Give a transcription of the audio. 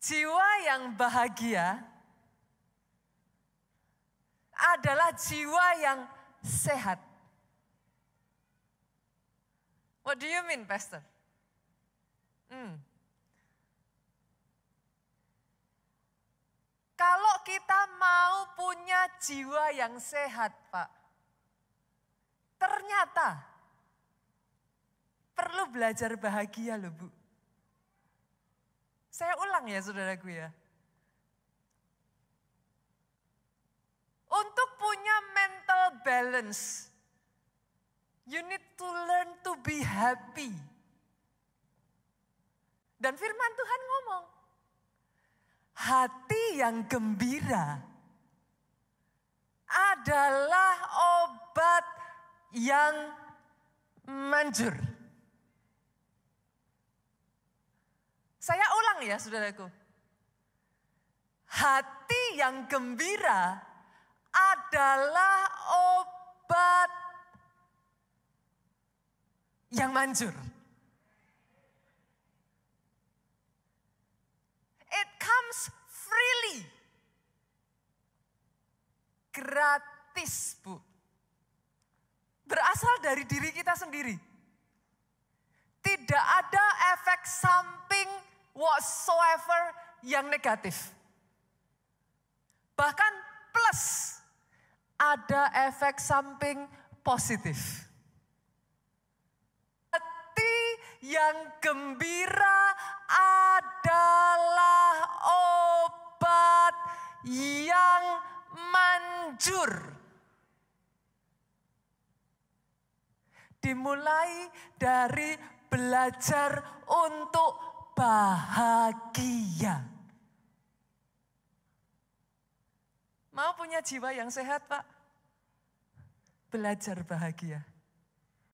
Jiwa yang bahagia adalah jiwa yang sehat. What do you mean, Pastor? Hmm. Kalau kita mau punya jiwa yang sehat, Pak, ternyata perlu belajar bahagia loh, Bu. Saya ulang ya saudaraku ya. Untuk punya mental balance, you need to learn to be happy. Dan firman Tuhan ngomong, hati yang gembira adalah obat yang manjur. Saya orang ya saudaraku. Hati yang gembira adalah obat yang manjur. It comes freely. Gratis, Bu. Berasal dari diri kita sendiri. Tidak ada efek samping whatsoever yang negatif. Bahkan plus ada efek samping positif. Hati yang gembira adalah obat yang manjur. Dimulai dari belajar untuk bahagia. Mau punya jiwa yang sehat, Pak? Belajar bahagia.